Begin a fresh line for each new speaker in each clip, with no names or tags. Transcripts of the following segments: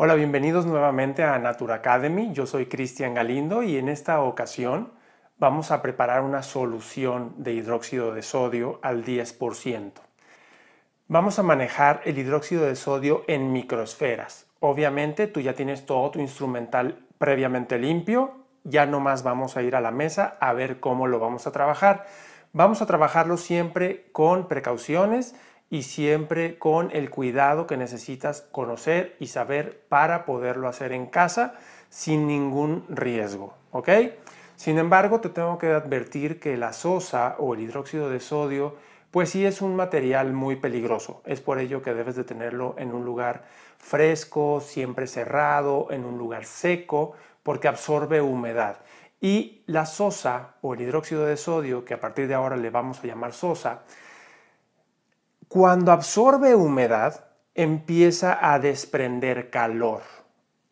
Hola, bienvenidos nuevamente a Natura Academy. Yo soy Cristian Galindo y en esta ocasión vamos a preparar una solución de hidróxido de sodio al 10%. Vamos a manejar el hidróxido de sodio en microsferas. Obviamente tú ya tienes todo tu instrumental previamente limpio, ya nomás vamos a ir a la mesa a ver cómo lo vamos a trabajar. Vamos a trabajarlo siempre con precauciones y siempre con el cuidado que necesitas conocer y saber para poderlo hacer en casa sin ningún riesgo. ¿ok? Sin embargo, te tengo que advertir que la sosa o el hidróxido de sodio pues sí es un material muy peligroso. Es por ello que debes de tenerlo en un lugar fresco, siempre cerrado, en un lugar seco, porque absorbe humedad. Y la sosa o el hidróxido de sodio, que a partir de ahora le vamos a llamar sosa, cuando absorbe humedad, empieza a desprender calor.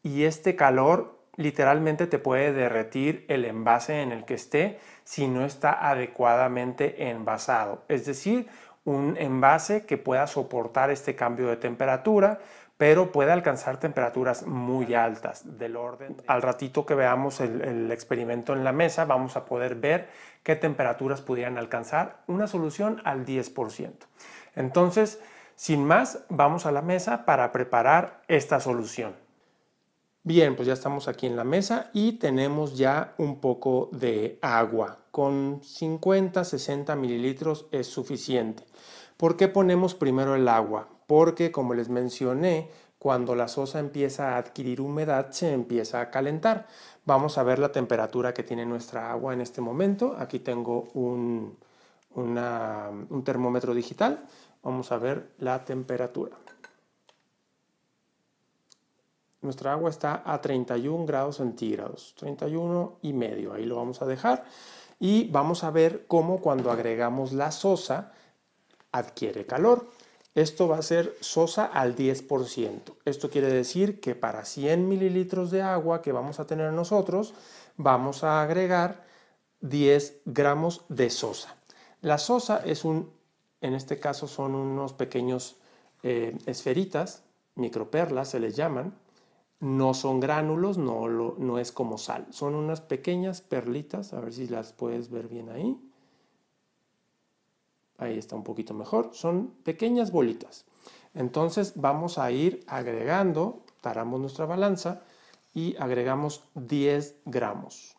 Y este calor literalmente te puede derretir el envase en el que esté si no está adecuadamente envasado. Es decir, un envase que pueda soportar este cambio de temperatura, pero puede alcanzar temperaturas muy altas del orden. Al ratito que veamos el, el, experimento en la mesa, vamos a poder ver qué temperaturas pudieran alcanzar una solución al 10%. Entonces, sin más, vamos a la mesa para preparar esta solución. Bien, pues ya estamos aquí en la mesa y tenemos ya un poco de agua. Con 50, 60 mililitros es suficiente. ¿Por qué ponemos primero el agua? Porque, como les mencioné, cuando la sosa empieza a adquirir humedad, se empieza a calentar. Vamos a ver la temperatura que tiene nuestra agua en este momento. Aquí tengo un, un termómetro digital. Vamos a ver la temperatura nuestra agua está a 31 grados centígrados, 31 y medio, ahí lo vamos a dejar. Y vamos a ver cómo cuando agregamos la sosa adquiere calor. Esto va a ser sosa al 10%. Esto quiere decir que para 100 mililitros de agua que vamos a tener nosotros, vamos a agregar 10 gramos de sosa. La sosa es un, en este caso son unos pequeños eh, esferitas, microperlas se les llaman, no son gránulos, no, no es como sal. Son unas pequeñas perlitas, a ver si las puedes ver bien ahí. Ahí está un poquito mejor. Son pequeñas bolitas. Entonces vamos a ir agregando, taramos nuestra balanza y agregamos 10 gramos.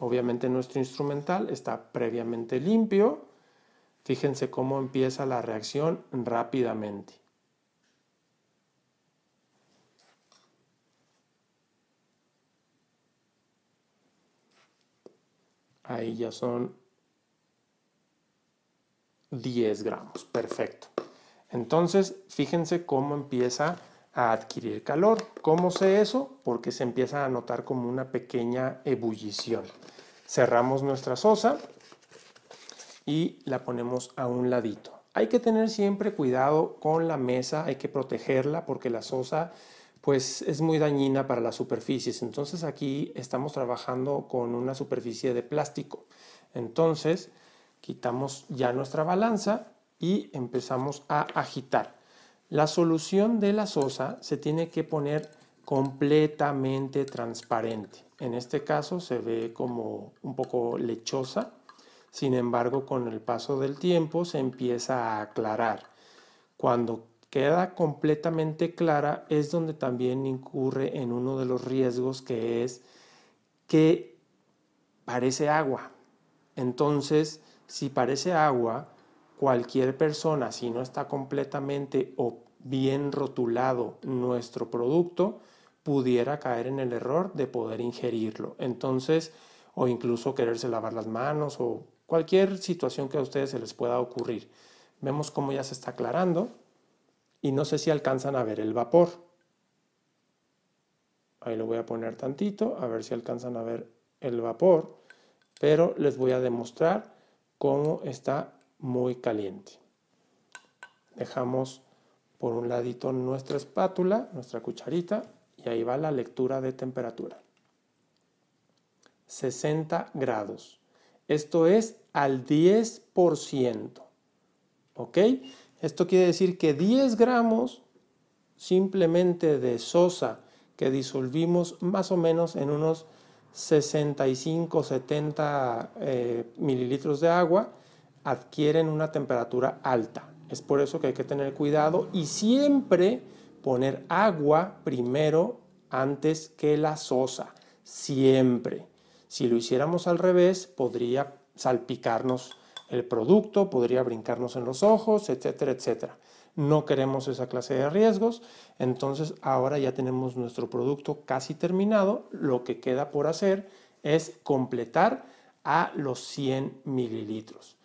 Obviamente nuestro instrumental está previamente limpio. Fíjense cómo empieza la reacción rápidamente. Ahí ya son 10 gramos. Perfecto. Entonces, fíjense cómo empieza a adquirir calor. ¿Cómo sé eso? Porque se empieza a notar como una pequeña ebullición. Cerramos nuestra sosa y la ponemos a un ladito. Hay que tener siempre cuidado con la mesa, hay que protegerla porque la sosa pues es muy dañina para las superficies. Entonces aquí estamos trabajando con una superficie de plástico. Entonces quitamos ya nuestra balanza y empezamos a agitar. La solución de la sosa se tiene que poner completamente transparente. En este caso se ve como un poco lechosa, sin embargo con el paso del tiempo se empieza a aclarar. Cuando queda completamente clara es donde también incurre en uno de los riesgos que es que parece agua. Entonces, si parece agua, cualquier persona, si no está completamente o bien rotulado nuestro producto, pudiera caer en el error de poder ingerirlo. Entonces, o incluso quererse lavar las manos o cualquier situación que a ustedes se les pueda ocurrir. Vemos cómo ya se está aclarando y no sé si alcanzan a ver el vapor. Ahí lo voy a poner tantito, a ver si alcanzan a ver el vapor, pero les voy a demostrar cómo está muy caliente. Dejamos por un ladito nuestra espátula, nuestra cucharita, y ahí va la lectura de temperatura. 60 grados. Esto es al 10%. ¿Ok? Esto quiere decir que 10 gramos simplemente de sosa que disolvimos más o menos en unos 65-70 eh, mililitros de agua adquieren una temperatura alta. Es por eso que hay que tener cuidado y siempre poner agua primero antes que la sosa. Siempre. Si lo hiciéramos al revés, podría salpicarnos el producto podría brincarnos en los ojos, etcétera, etcétera. No queremos esa clase de riesgos, entonces ahora ya tenemos nuestro producto casi terminado, lo que queda por hacer es completar a los 100 mililitros.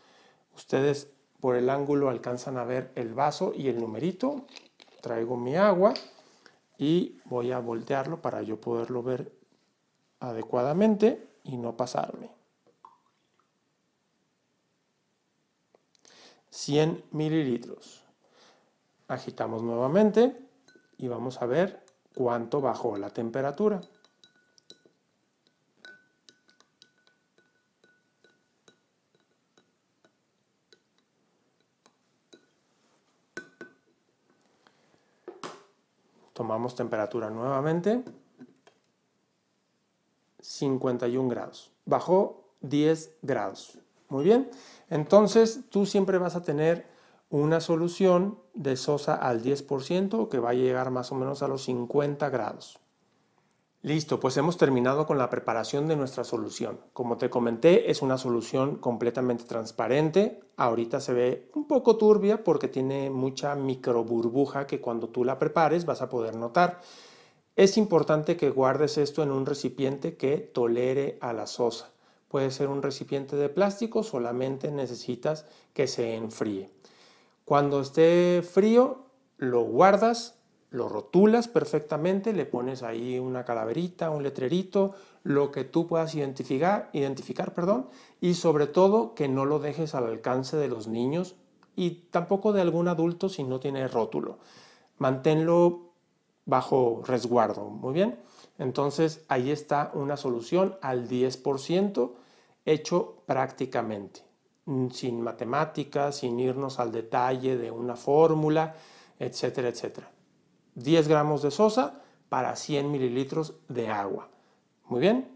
Ustedes por el ángulo alcanzan a ver el vaso y el numerito, traigo mi agua y voy a voltearlo para yo poderlo ver adecuadamente y no pasarme. 100 mililitros. Agitamos nuevamente y vamos a ver cuánto bajó la temperatura. Tomamos temperatura nuevamente. 51 grados. Bajó 10 grados. Muy bien, entonces tú siempre vas a tener una solución de sosa al 10% que va a llegar más o menos a los 50 grados. Listo, pues hemos terminado con la preparación de nuestra solución. Como te comenté, es una solución completamente transparente. Ahorita se ve un poco turbia porque tiene mucha microburbuja que cuando tú la prepares vas a poder notar. Es importante que guardes esto en un recipiente que tolere a la sosa. Puede ser un recipiente de plástico, solamente necesitas que se enfríe. Cuando esté frío, lo guardas, lo rotulas perfectamente, le pones ahí una calaverita, un letrerito, lo que tú puedas identificar, identificar perdón, y sobre todo que no lo dejes al alcance de los niños y tampoco de algún adulto si no tiene rótulo. Manténlo bajo resguardo, muy bien. Entonces ahí está una solución al 10% hecho prácticamente, mm, sin matemáticas, sin irnos al detalle de una fórmula, etcétera, etcétera. 10 gramos de sosa para 100 mililitros de agua. Muy bien,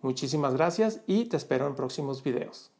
muchísimas gracias y te espero en próximos videos.